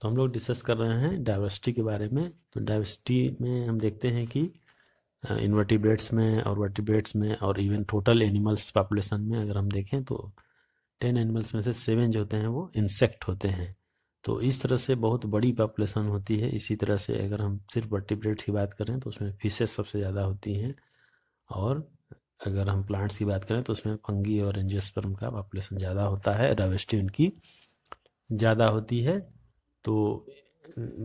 तो हम लोग डिस्कस कर रहे हैं डाइवर्सिटी के बारे में तो डाइवर्सिटी में हम देखते हैं कि इन्वर्टिब्रेट्स में और वर्टिब्रेट्स में और इवन टोटल एनिमल्स पॉपुलेशन में अगर हम देखें तो टेन एनिमल्स में से सेवन जो होते हैं वो इंसेक्ट होते हैं तो इस तरह से बहुत बड़ी पॉपुलेशन होती है इसी तरह से अगर हम सिर्फ वर्टिब्रेट्स की बात करें तो उसमें फिशेस सबसे ज़्यादा होती हैं और अगर हम प्लांट्स की बात करें तो उसमें फंगी और एंजियोस्पर्म का पॉपुलेशन ज़्यादा होता है डाइवर्सिटी उनकी ज़्यादा होती है तो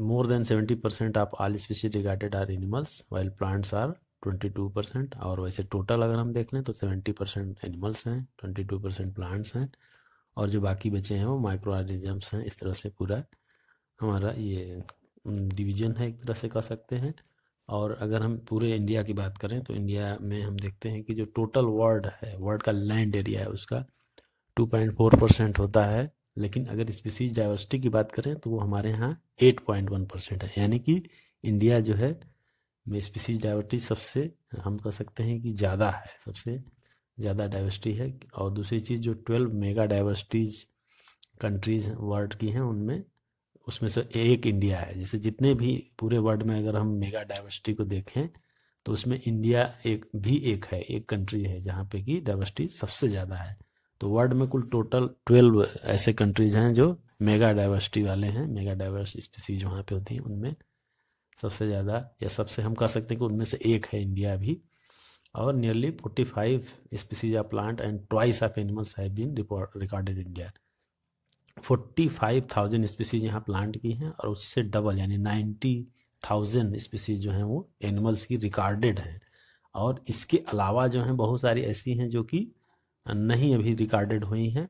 मोर seventy percent of all species regarded are animals while plants are twenty two percent और वैसे टोटल अगर हम देख लें तो सेवेंटी परसेंट एनिमल्स हैं ट्वेंटी टू परसेंट प्लांट्स हैं और जो बाकी बचे हैं वो माइक्रो ऑर्गेनिजम्स हैं इस तरह से पूरा हमारा ये डिवीजन है एक तरह से कह सकते हैं और अगर हम पूरे इंडिया की बात करें तो इंडिया में हम देखते हैं कि जो टोटल वर्ल्ड है वर्ल्ड का लैंड एरिया है उसका टू पॉइंट फोर परसेंट होता है लेकिन अगर स्पीसीज डाइवर्सिटी की बात करें तो वो हमारे यहाँ एट पॉइंट वन परसेंट है यानी कि इंडिया जो है में स्पीसीज डाइवर्सिटी सबसे हम कह सकते हैं कि ज़्यादा है सबसे ज़्यादा डाइवर्सिटी है और दूसरी चीज़ जो twelve mega diversities countries world की हैं उनमें उसमें से एक इंडिया है जैसे जितने भी पूरे वर्ल्ड में अगर हम मेगा डाइवर्सिटी को देखें तो उसमें इंडिया एक भी एक है एक कंट्री है जहाँ पे कि डाइवर्सिटी सबसे ज़्यादा है तो वर्ल्ड में कुल टोटल ट्वेल्व ऐसे कंट्रीज हैं जो मेगा डाइवर्सिटी वाले हैं मेगा डाइवर्स स्पीसीज वहाँ पे होती हैं उनमें सबसे ज़्यादा या सबसे हम कह सकते हैं कि उनमें से एक है इंडिया भी और nearly forty five species of plant and twice of animals have been recorded India forty five thousand species यहाँ प्लांट की हैं और उससे डबल यानी नाइन्टी थाउजेंड स्पीसीज जो हैं वो एनिमल्स की रिकॉर्डेड हैं और इसके अलावा जो हैं बहुत सारी ऐसी हैं जो कि नहीं अभी रिकॉर्डेड हुई हैं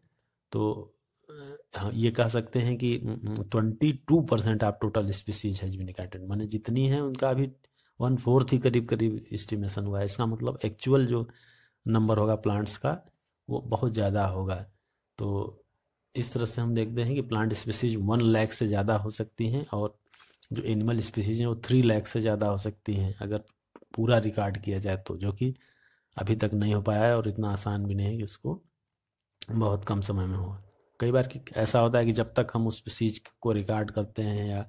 तो हाँ, ये कह सकते हैं कि twenty two percent of total species has been recorded मैंने जितनी हैं उनका अभी वन फोर्थ ही करीब करीब इस्टीमेशन हुआ है इसका मतलब एक्चुअल जो नंबर होगा प्लांट्स का वो बहुत ज़्यादा होगा तो इस तरह से हम देखते हैं कि प्लांट स्पीसीज वन लैख से ज़्यादा हो सकती हैं और जो एनिमल स्पीसीज हैं वो थ्री लैख से ज़्यादा हो सकती हैं अगर पूरा रिकॉर्ड किया जाए तो जो कि अभी तक नहीं हो पाया है और इतना आसान भी नहीं है कि उसको बहुत कम समय में हो कई बार ऐसा होता है कि जब तक हम उस चीज को रिकॉर्ड करते हैं या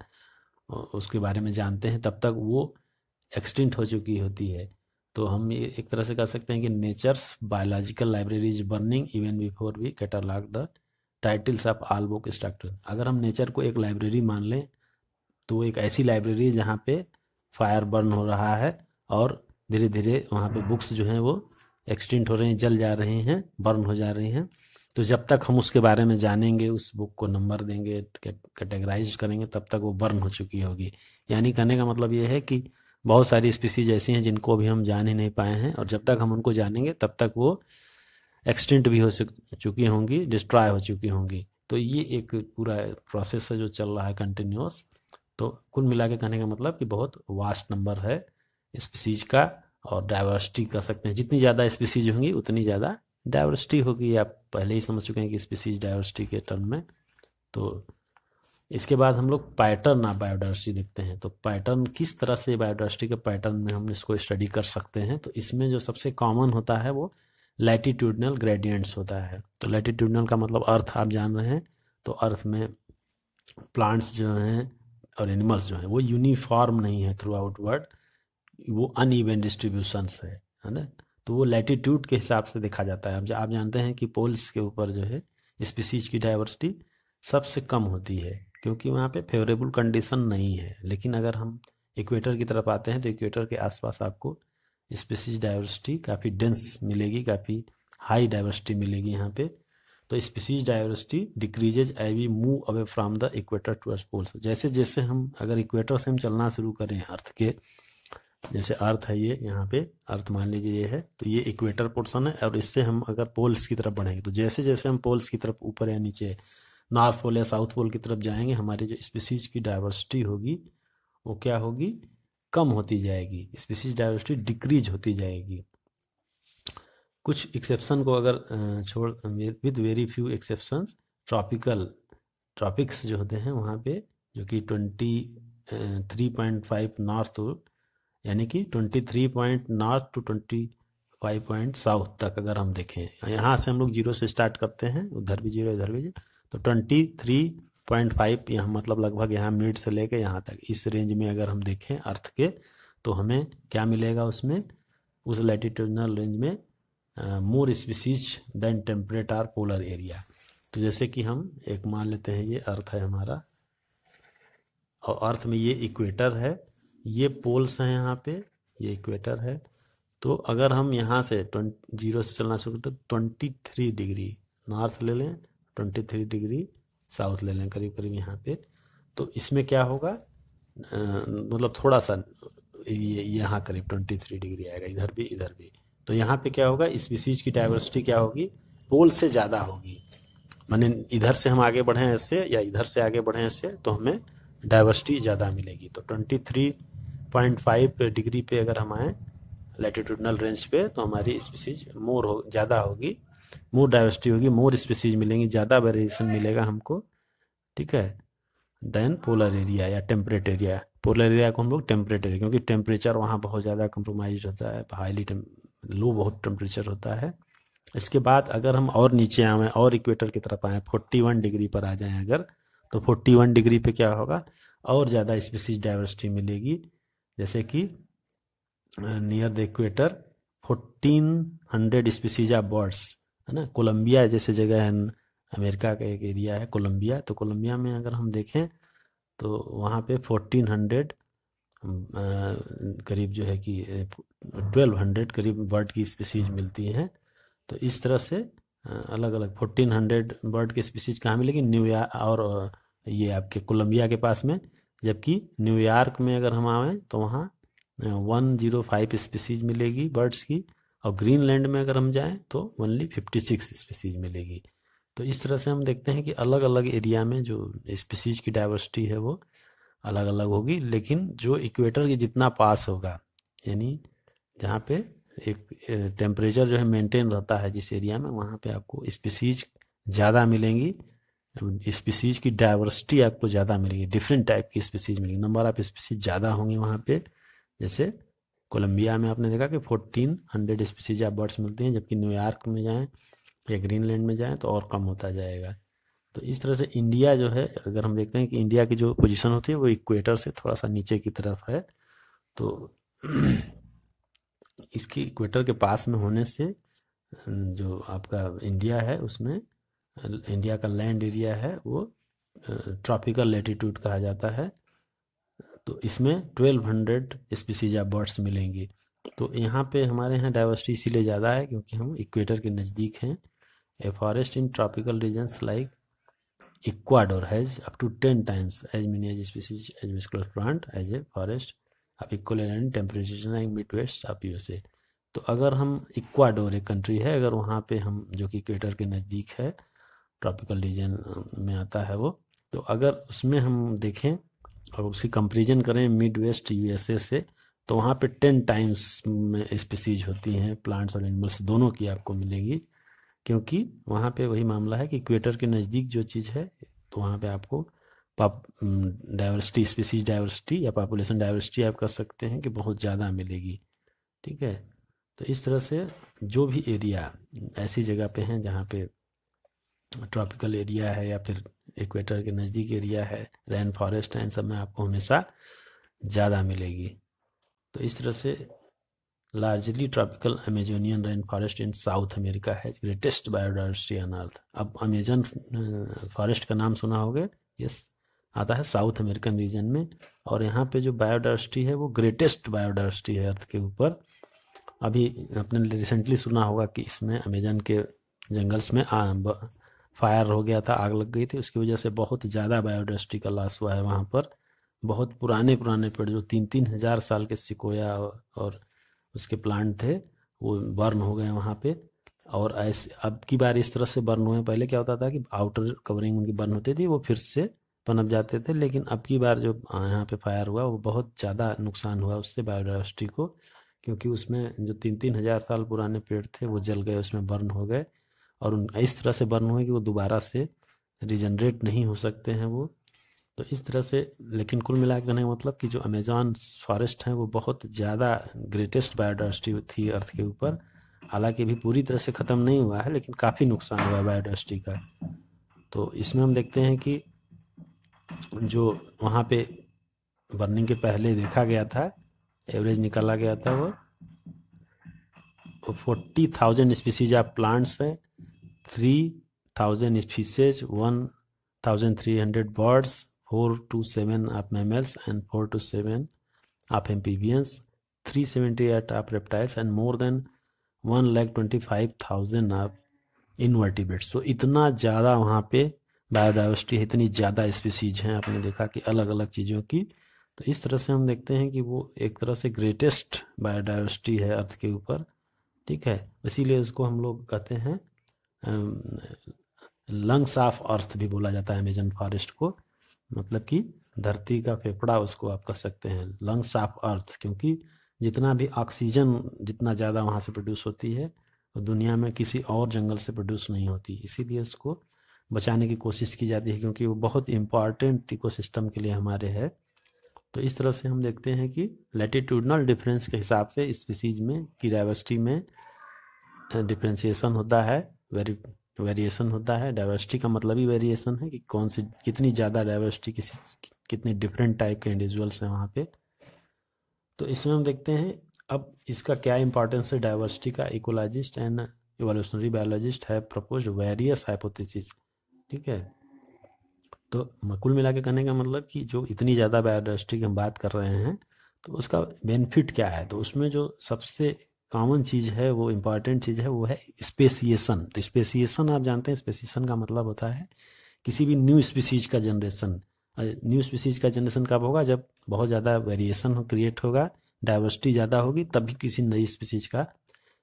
उसके बारे में जानते हैं तब तक वो एक्सटिंक्ट हो चुकी होती है तो हम ये एक तरह से कह सकते हैं कि nature's biological library is burning even before we catalogue the titles of all book structure अगर हम नेचर को एक लाइब्रेरी मान लें तो एक ऐसी लाइब्रेरी है जहाँ पे फायर बर्न हो रहा है और धीरे धीरे वहाँ पे बुक्स जो हैं वो एक्सटेंट हो रहे हैं जल जा रहे हैं बर्न हो जा रहे हैं तो जब तक हम उसके बारे में जानेंगे उस बुक को नंबर देंगे कैटेगराइज करेंगे तब तक वो बर्न हो चुकी होगी यानी कहने का मतलब ये है कि बहुत सारी स्पीसीज ऐसी हैं जिनको अभी हम जान ही नहीं पाए हैं और जब तक हम उनको जानेंगे तब तक वो एक्सटेंट भी हो चुकी होंगी डिस्ट्रॉय हो चुकी होंगी तो ये एक पूरा प्रोसेस है जो चल रहा है कंटिन्यूस तो कुल मिला के कहने का मतलब कि बहुत वास्ट नंबर है स्पीसीज का और डाइवर्सिटी कर सकते हैं जितनी ज़्यादा स्पीसीज होंगी उतनी ज़्यादा डाइवर्सिटी होगी आप पहले ही समझ चुके हैं कि स्पीसीज डाइवर्सिटी के टर्म में तो इसके बाद हम लोग पैटर्न आप बायोडाइवर्सिटी देखते हैं तो पैटर्न किस तरह से बायोडाइवर्सिटी के पैटर्न में हम इसको स्टडी कर सकते हैं तो इसमें जो सबसे कॉमन होता है वो लैटिट्यूडनल ग्रेडियंट्स होता है तो लैटिट्यूडनल का मतलब अर्थ आप जान रहे हैं तो अर्थ में प्लांट्स जो हैं और एनिमल्स जो हैं वो यूनिफॉर्म नहीं है थ्रू आउट वर्ल्ड वो अन ईवन डिस्ट्रीब्यूशन है है ना तो वो लैटिट्यूड के हिसाब से देखा जाता है आप जानते हैं कि पोल्स के ऊपर जो है स्पीसीज की डाइवर्सिटी सबसे कम होती है क्योंकि वहाँ पे फेवरेबल कंडीशन नहीं है लेकिन अगर हम इक्वेटर की तरफ आते हैं तो इक्वेटर के आसपास आपको स्पीसीज डाइवर्सिटी काफ़ी डेंस मिलेगी काफ़ी हाई डाइवर्सिटी मिलेगी यहाँ पे तो species diversity decreases I we move away from the equator towards poles जैसे जैसे हम अगर इक्वेटर से हम चलना शुरू करें अर्थ के जैसे अर्थ है ये यहाँ पे अर्थ मान लीजिए ये है तो ये इक्वेटर पोर्सन है और इससे हम अगर पोल्स की तरफ बढ़ेंगे तो जैसे जैसे हम पोल्स की तरफ ऊपर या नीचे नॉर्थ पोल या साउथ पोल की तरफ जाएंगे हमारी जो स्पीसीज की डाइवर्सिटी होगी वो क्या होगी कम होती जाएगी स्पीसीज डाइवर्सिटी डिक्रीज होती जाएगी कुछ एक्सेप्शन को अगर छोड़ with very few exception tropical tropics जो होते हैं वहाँ पे जो कि twenty three point five north यानी कि twenty three point north to twenty five point south तक अगर हम देखें यहाँ से हम लोग जीरो से स्टार्ट करते हैं उधर भी जीरो इधर भी जीरो तो ट्वेंटी थ्री पॉइंट फाइव यहाँ मतलब लगभग यहाँ मिड से लेके यहाँ तक इस रेंज में अगर हम देखें अर्थ के तो हमें क्या मिलेगा उसमें उस लैटिट्यूडनल रेंज में more species than temperate or polar area तो जैसे कि हम एक मान लेते हैं ये अर्थ है हमारा और अर्थ में ये इक्वेटर है ये पोल्स हैं यहाँ पे ये इक्वेटर है तो अगर हम यहाँ से ट्वेंटी जीरो से चलना शुरू करते तो ट्वेंटी थ्री डिग्री नॉर्थ ले लें ट्वेंटी थ्री डिग्री साउथ ले लें करीब करीब यहाँ पे तो इसमें क्या होगा आ, मतलब थोड़ा सा ये यहाँ करीब ट्वेंटी थ्री डिग्री आएगा इधर भी इधर भी तो यहाँ पे क्या होगा इस विशीज की डाइवर्सिटी क्या होगी पोल से ज़्यादा होगी माने इधर से हम आगे बढ़ें ऐसे या इधर से आगे बढ़ें ऐसे तो हमें डाइवर्सिटी ज़्यादा मिलेगी तो twenty three point five degree पे अगर हम आएँ लेटिट्यूडनल रेंज पे तो हमारी स्पीसीज मोर हो ज़्यादा होगी मोर डाइवर्सिटी होगी मोर स्पीसीज मिलेंगी ज़्यादा वेरिएशन मिलेगा हमको ठीक है देन पोलर एरिया या टेम्परेट एरिया पोलर एरिया को हम लोग टेम्परेट एरिया क्योंकि टेम्परेचर वहाँ बहुत ज़्यादा कंप्रोमाइज होता है हाईली लो बहुत टेम्परेचर होता है इसके बाद अगर हम और नीचे आएँ और इक्वेटर की तरफ आएँ फोर्टी वन डिग्री पर आ जाएँ अगर तो फोर्टी वन डिग्री पर क्या होगा और ज़्यादा स्पीसीज डाइवर्सिटी मिलेगी जैसे कि near the equator fourteen hundred species of birds है ना कोलंबिया जैसे जगह है अमेरिका का एक एरिया है कोलंबिया तो कोलंबिया में अगर हम देखें तो वहाँ पे फोर्टीन हंड्रेड करीब जो है कि ट्वेल्व हंड्रेड करीब बर्ड की स्पीसीज मिलती हैं तो इस तरह से अलग अलग फोर्टीन हंड्रेड बर्ड की स्पीसीज कहाँ मिलेगी न्यूयॉर्क और ये आपके कोलंबिया के पास में जबकि न्यूयॉर्क में अगर हम आएँ तो वहाँ वन जीरो फाइव स्पीसीज मिलेगी बर्ड्स की और ग्रीनलैंड में अगर हम जाएँ तो ओनली फिफ्टी सिक्स स्पीसीज मिलेगी तो इस तरह से हम देखते हैं कि अलग अलग एरिया में जो स्पीसीज की डाइवर्सिटी है वो अलग अलग होगी लेकिन जो इक्वेटर के जितना पास होगा यानी जहाँ पे एक टेम्परेचर जो है मेंटेन रहता है जिस एरिया में वहाँ पे आपको स्पीसीज ज़्यादा मिलेंगी स्पीसीज की डाइवर्सिटी आपको ज़्यादा मिलेगी डिफरेंट टाइप की स्पीसीज मिलेगी नंबर ऑफ स्पीसीज ज़्यादा होंगी वहाँ पे जैसे कोलंबिया में आपने देखा कि fourteen hundred species of birds मिलती हैं जबकि न्यूयॉर्क में जाएँ या ग्रीनलैंड में जाएँ तो और कम होता जाएगा तो इस तरह से इंडिया जो है अगर हम देखते हैं कि इंडिया की जो पोजिशन होती है वो इक्वेटर से थोड़ा सा नीचे की तरफ है तो इसकी इक्वेटर के पास में होने से जो आपका इंडिया है उसमें इंडिया का लैंड एरिया है वो ट्रॉपिकल लेटीट्यूड कहा जाता है तो इसमें 1200 स्पीसीज ऑफ बर्ड्स मिलेंगी तो यहाँ पे हमारे यहाँ डाइवर्सिटी इसीलिए ज़्यादा है क्योंकि हम इक्वेटर के नज़दीक हैं a forest in tropical regions like Ecuador has up to ten times as many as species as vascular plant as a forest of equal temperature like midwest of U A तो अगर हम Ecuador एक country है अगर वहाँ पे हम जो कि इक्वेटर के नज़दीक है ट्रॉपिकल रीजन uh, में आता है वो तो अगर उसमें हम देखें और उसकी कंपेरिजन करें मिड वेस्ट यू से तो वहाँ पे टेन टाइम्स में स्पीसीज होती हैं प्लांट्स और एनिमल्स दोनों की आपको मिलेंगी क्योंकि वहाँ पे वही मामला है कि इक्वेटर के नज़दीक जो चीज़ है तो वहाँ पे आपको पाप डाइवर्सिटी स्पीसीज डाइवर्सिटी या पॉपुलेशन डाइवर्सिटी आप कर सकते हैं कि बहुत ज़्यादा मिलेगी ठीक है तो इस तरह से जो भी एरिया ऐसी जगह पे हैं जहाँ पे ट्रॉपिकल एरिया है या फिर इक्वेटर के नज़दीक एरिया है रेन फॉरेस्ट है इन सब में आपको हमेशा ज़्यादा मिलेगी तो इस तरह से largely tropical Amazonian rain forest in South America है ग्रेटेस्ट बायोडाइवर्सिटी ऑन अर्थ अब अमेजन फॉरेस्ट uh, का नाम सुना होगा यस आता है साउथ अमेरिकन रीजन में और यहाँ पे जो बायोडाइवर्सिटी है वो ग्रेटेस्ट बायोडाइवर्सिटी है अर्थ के ऊपर अभी आपने रिसेंटली सुना होगा कि इसमें अमेजन के जंगल्स में फायर हो गया था आग लग गई थी उसकी वजह से बहुत ज़्यादा बायोडाइवर्सिटी का लॉस हुआ है वहाँ पर बहुत पुराने पुराने पेड़ जो तीन तीन हज़ार साल के सिकोया और उसके प्लांट थे वो बर्न हो गए वहाँ पे और ऐसे अब की बार इस तरह से बर्न हुए पहले क्या होता था कि आउटर कवरिंग उनकी बर्न होती थी वो फिर से पनप जाते थे लेकिन अब की बार जो यहाँ पे फायर हुआ वो बहुत ज़्यादा नुकसान हुआ उससे बायोडाइवर्सिटी को क्योंकि उसमें जो तीन तीन हज़ार साल पुराने पेड़ थे वो जल गए उसमें बर्न हो गए और उन इस तरह से बर्न हुए कि वो दोबारा से रिजनरेट नहीं हो सकते हैं वो तो इस तरह से लेकिन कुल मिला के नहीं मतलब कि जो अमेजॉन फॉरेस्ट हैं वो बहुत ज़्यादा ग्रेटेस्ट बायोडाइवर्सिटी थी अर्थ के ऊपर हालांकि अभी पूरी तरह से ख़त्म नहीं हुआ है लेकिन काफ़ी नुकसान हुआ है बायोडाइवर्सिटी का तो इसमें हम देखते हैं कि जो वहाँ पे बर्निंग के पहले देखा गया था एवरेज निकाला गया था वो forty thousand species of plants हैं three thousand species one thousand three hundred birds four two seven of mammals and four two seven of amphibians three seventy eight of reptiles and more than one lakh twenty five thousand of invertebrates तो इतना ज़्यादा वहाँ पे biodiversity है इतनी ज़्यादा species हैं आपने देखा कि अलग अलग चीज़ों की तो इस तरह से हम देखते हैं कि वो एक तरह से ग्रेटेस्ट बायोडाइवर्सिटी है अर्थ के ऊपर ठीक है इसीलिए उसको हम लोग कहते हैं लंग्स ऑफ अर्थ भी बोला जाता है अमेजन फॉरेस्ट को मतलब कि धरती का फेफड़ा उसको आप कह सकते हैं लंग्स ऑफ अर्थ क्योंकि जितना भी ऑक्सीजन जितना ज़्यादा वहाँ से प्रोड्यूस होती है वो दुनिया में किसी और जंगल से प्रोड्यूस नहीं होती इसीलिए उसको बचाने की कोशिश की जाती है क्योंकि वो बहुत इम्पॉर्टेंट इकोसिस्टम के लिए हमारे है तो इस तरह से हम देखते हैं कि लेटिट्यूडनल डिफरेंस के हिसाब से स्पीसीज में की डाइवर्सिटी में डिफ्रेंसीसन होता है वेरी वेरिएशन होता है डाइवर्सिटी का मतलब ही वेरिएशन है कि कौन सी कितनी ज़्यादा डाइवर्सिटी किसी कितने डिफरेंट टाइप के इंडिविजुअल्स हैं वहाँ पे तो इसमें हम देखते हैं अब इसका क्या इंपॉर्टेंस है डाइवर्सिटी का इकोलॉजिस्ट एंड एवोल्यूशनरी बायोलॉजिस्ट है प्रपोज वेरियस हाइपोथेसिस ठीक है तो कुल मिला के कहने का मतलब कि जो इतनी ज़्यादा बायोडाइवर्सिटी की हम बात कर रहे हैं तो उसका बेनिफिट क्या है तो उसमें जो सबसे कॉमन चीज़ है वो इम्पॉर्टेंट चीज़ है वो है स्पेसिएसन तो स्पेसिएशन आप जानते हैं स्पेसिएशन का मतलब होता है किसी भी न्यू स्पीसीज का जनरेशन न्यू स्पीसीज का जनरेशन कब होगा जब बहुत ज़्यादा वेरिएशन क्रिएट होगा डाइवर्सिटी ज़्यादा होगी तभी किसी नई स्पीसीज का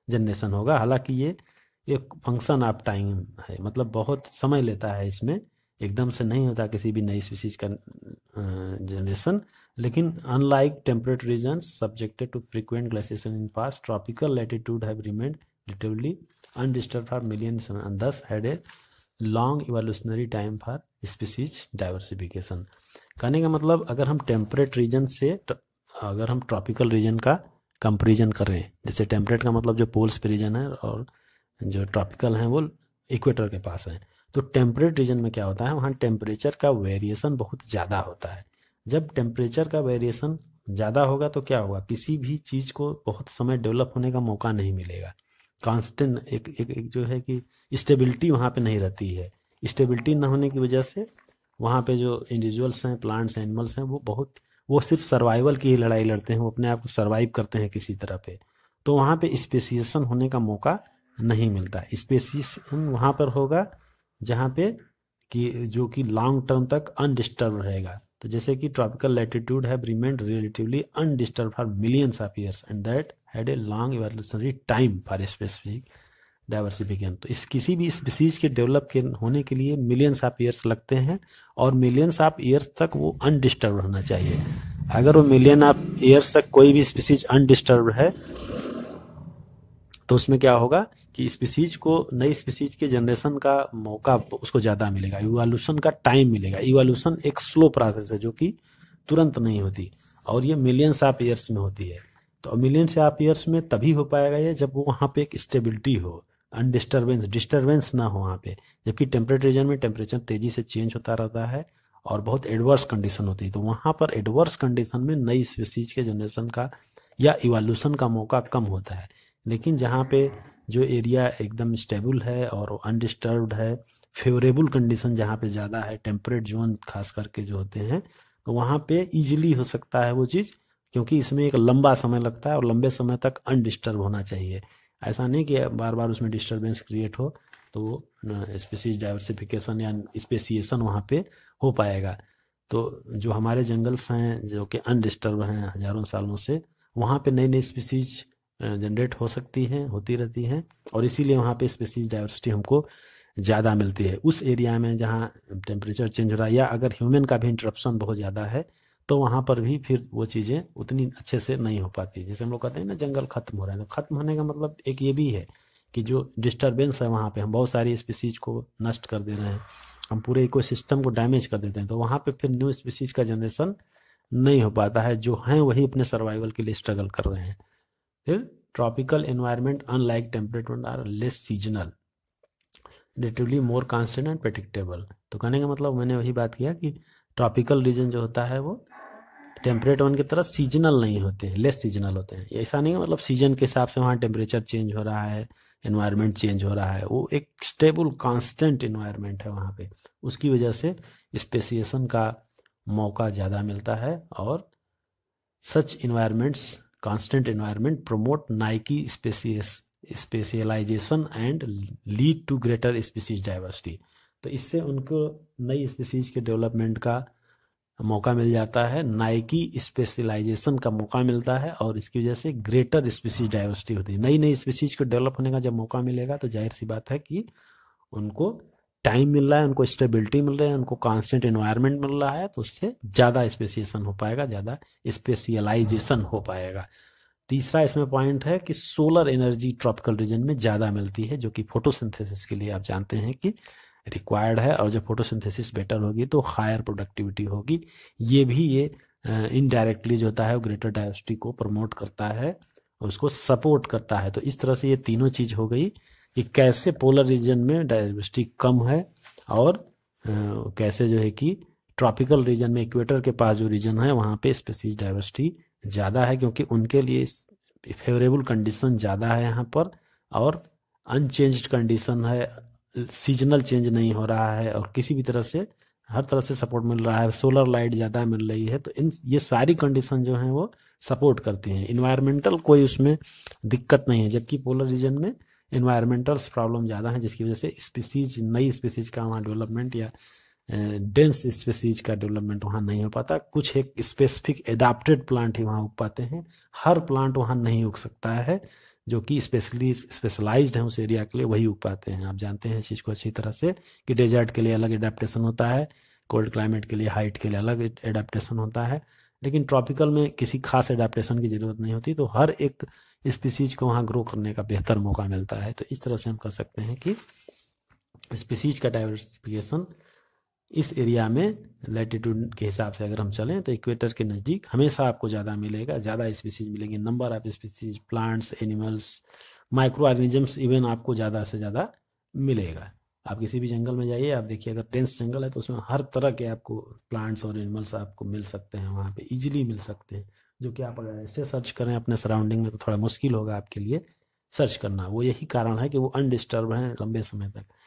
जनरेशन होगा हालांकि ये एक फंक्शन ऑफ टाइम है मतलब बहुत समय लेता है इसमें एकदम से नहीं होता किसी भी नई स्पीसीज का जनरेशन लेकिन unlike temperate region subjected to frequent glaciation in past tropical latitude have remained relatively undisturbed for million thus had a long evolutionary time for species diversification कहने का मतलब अगर हम टेम्परेट रीजन से अगर हम ट्रॉपिकल रीजन का कंपेरिजन कर रहे हैं जैसे टेम्परेट का मतलब जो पोल्स पे रीजन है और जो ट्रॉपिकल हैं वो इक्वेटर के पास हैं तो टेम्परेट रीजन में क्या होता है वहाँ टेम्परेचर का वेरिएशन बहुत ज़्यादा होता है जब टेम्परेचर का वेरिएशन ज़्यादा होगा तो क्या होगा किसी भी चीज़ को बहुत समय डेवलप होने का मौका नहीं मिलेगा कांस्टेंट एक, एक एक जो है कि स्टेबिलिटी वहाँ पे नहीं रहती है स्टेबिलिटी ना होने की वजह से वहाँ पे जो इंडिविजुअल्स हैं प्लांट्स एनिमल्स हैं वो बहुत वो सिर्फ सर्वाइवल की ही लड़ाई लड़ते हैं वो अपने आप को सर्वाइव करते हैं किसी तरह पे तो वहाँ पे स्पेसिएशन होने का मौका नहीं मिलता स्पेसिएशन वहाँ पर होगा जहाँ पे कि जो कि लॉन्ग टर्म तक अनडिस्टर्ब रहेगा तो जैसे कि tropical latitude have remained relatively undisturbed for millions of years and that had a long evolutionary time for specific diversification तो इस किसी भी स्पीसीज के डेवलप के होने के लिए मिलियंस ऑफ ईयर्स लगते हैं और मिलियंस ऑफ ईयर्स तक वो अनडिस्टर्ब होना चाहिए अगर वो मिलियन ऑफ ईयर्स तक कोई भी स्पीसीज अनडिस्टर्ब है तो उसमें क्या होगा कि स्पीसीज को नई स्पीसीज के जनरेशन का मौका उसको ज़्यादा मिलेगा इवोल्यूशन का टाइम मिलेगा इवोल्यूशन एक स्लो प्रोसेस है जो कि तुरंत नहीं होती और ये मिलियंस ऑफ ईयर्स में होती है तो मिलियंस ऑफ ईयर्स में तभी हो पाएगा ये जब वो वहाँ पे एक स्टेबिलिटी हो अनडिस्टर्बेंस डिस्टर्बेंस ना हो वहाँ पे जबकि टेम्परेट रीजन में टेम्परेचर तेज़ी से चेंज होता रहता है और बहुत एडवर्स कंडीशन होती है तो वहाँ पर एडवर्स कंडीशन में नई स्पीसीज के जनरेशन का या इवोल्यूशन का मौका कम होता है लेकिन जहाँ पे जो एरिया एकदम स्टेबल है और अनडिस्टर्ब है फेवरेबल कंडीशन जहाँ पे ज़्यादा है टेम्परेट जोन खास करके जो होते हैं तो वहाँ पे इजीली हो सकता है वो चीज़ क्योंकि इसमें एक लंबा समय लगता है और लंबे समय तक अनडिस्टर्ब होना चाहिए ऐसा नहीं कि बार बार उसमें डिस्टर्बेंस क्रिएट हो तो स्पेसीज डाइवर्सिफिकेशन या स्पेसिएसन वहाँ पे हो पाएगा तो जो हमारे जंगल्स हैं जो कि अनडिस्टर्ब हैं हज़ारों सालों से वहाँ पे नई नई स्पीसीज जनरेट हो सकती हैं होती रहती हैं और इसीलिए वहाँ पे स्पेसीज डाइवर्सिटी हमको ज़्यादा मिलती है उस एरिया में जहाँ टेम्परेचर चेंज हो रहा है या अगर ह्यूमन का भी इंटरप्शन बहुत ज़्यादा है तो वहाँ पर भी फिर वो चीज़ें उतनी अच्छे से नहीं हो पाती जैसे हम लोग कहते हैं ना जंगल ख़त्म हो रहे हैं तो ख़त्म होने का मतलब एक ये भी है कि जो डिस्टर्बेंस है वहाँ पे हम बहुत सारी स्पीसीज को नष्ट कर दे रहे हैं हम पूरे सिस्टम को डैमेज कर देते हैं तो वहाँ पे फिर न्यू स्पीसीज का जनरेशन नहीं हो पाता है जो हैं वही अपने सर्वाइवल के लिए स्ट्रगल कर रहे हैं फिर tropical environment unlike temperate are less seasonal relatively more constant and predictable तो कहने का मतलब मैंने वही बात किया कि ट्रॉपिकल रीजन जो होता है वो टेम्परेट वन की तरह सीजनल नहीं होते हैं लेस सीजनल होते हैं ऐसा नहीं है मतलब सीजन के हिसाब से वहाँ टेम्परेचर चेंज हो रहा है इन्वायरमेंट चेंज हो रहा है वो एक स्टेबल कॉन्स्टेंट इन्वायरमेंट है वहाँ पे उसकी वजह से स्पेसिएशन का मौका ज़्यादा मिलता है और such environments constant environment promote niche species specialization and lead to greater species diversity तो इससे उनको नई स्पीसीज के डेवलपमेंट का मौका मिल जाता है नाइकी स्पेशलाइजेशन का मौका मिलता है और इसकी वजह से ग्रेटर स्पीसीज डाइवर्सिटी होती है नई नई स्पीसीज को डेवलप होने का जब मौका मिलेगा तो जाहिर सी बात है कि उनको टाइम मिल रहा है उनको स्टेबिलिटी मिल रही है उनको कांस्टेंट इन्वायरमेंट मिल रहा है तो उससे ज़्यादा स्पेसिएशन हो पाएगा ज़्यादा स्पेसियलाइजेशन हो पाएगा तीसरा इसमें पॉइंट है कि सोलर एनर्जी ट्रॉपिकल रीजन में ज़्यादा मिलती है जो कि फोटोसिंथेसिस के लिए आप जानते हैं कि रिक्वायर्ड है और जब फोटोसिंथेसिस बेटर होगी तो हायर प्रोडक्टिविटी होगी ये भी ये इनडायरेक्टली जो होता है ग्रेटर डायवर्सिटी को प्रमोट करता है उसको सपोर्ट करता है तो इस तरह से ये तीनों चीज़ हो गई कि कैसे पोलर रीजन में डाइवर्सिटी कम है और कैसे जो है कि ट्रॉपिकल रीजन में इक्वेटर के पास जो रीजन है वहाँ पे स्पेसीज डाइवर्सिटी ज़्यादा है क्योंकि उनके लिए फेवरेबल कंडीशन ज़्यादा है यहाँ पर और अनचेंज कंडीशन है सीजनल चेंज नहीं हो रहा है और किसी भी तरह से हर तरह से सपोर्ट मिल रहा है सोलर लाइट ज़्यादा मिल रही है तो इन ये सारी कंडीशन जो हैं वो सपोर्ट करती हैं इन्वायरमेंटल कोई उसमें दिक्कत नहीं है जबकि पोलर रीजन में इन्वायरमेंटल्स प्रॉब्लम ज़्यादा हैं जिसकी वजह से स्पीसीज नई स्पीसीज का वहाँ डेवलपमेंट या डेंस स्पेसीज का डेवलपमेंट वहाँ नहीं हो पाता कुछ एक स्पेसिफिक एडाप्टेड प्लांट ही वहाँ उग पाते हैं हर प्लांट वहाँ नहीं उग सकता है जो कि स्पेशली स्पेशलाइज्ड हैं उस एरिया के लिए वही उग पाते हैं आप जानते हैं इस चीज़ को अच्छी तरह से कि डेजर्ट के लिए अलग एडाप्टेशन होता है कोल्ड क्लाइमेट के लिए हाइट के लिए अलग एडाप्टेशन होता है लेकिन ट्रॉपिकल में किसी खास एडाप्टेशन की ज़रूरत नहीं होती तो हर एक स्पीसीज को वहाँ ग्रो करने का बेहतर मौका मिलता है तो इस तरह से हम कह सकते हैं कि स्पीसीज का डाइवर्सिफिकेशन इस एरिया में लैटिट्यूड के हिसाब से अगर हम चलें तो इक्वेटर के नज़दीक हमेशा आपको ज़्यादा मिलेगा ज़्यादा स्पीसीज मिलेंगे number of species plants animals microorganisms even आपको ज़्यादा से ज़्यादा मिलेगा आप किसी भी जंगल में जाइए आप देखिए अगर टेंस जंगल है तो उसमें हर तरह के आपको प्लांट्स और एनिमल्स आपको मिल सकते हैं वहाँ पे इजीली मिल सकते हैं जो कि आप अगर ऐसे सर्च करें अपने सराउंडिंग में तो थोड़ा मुश्किल होगा आपके लिए सर्च करना वो यही कारण है कि वो अनडिस्टर्ब हैं लंबे समय तक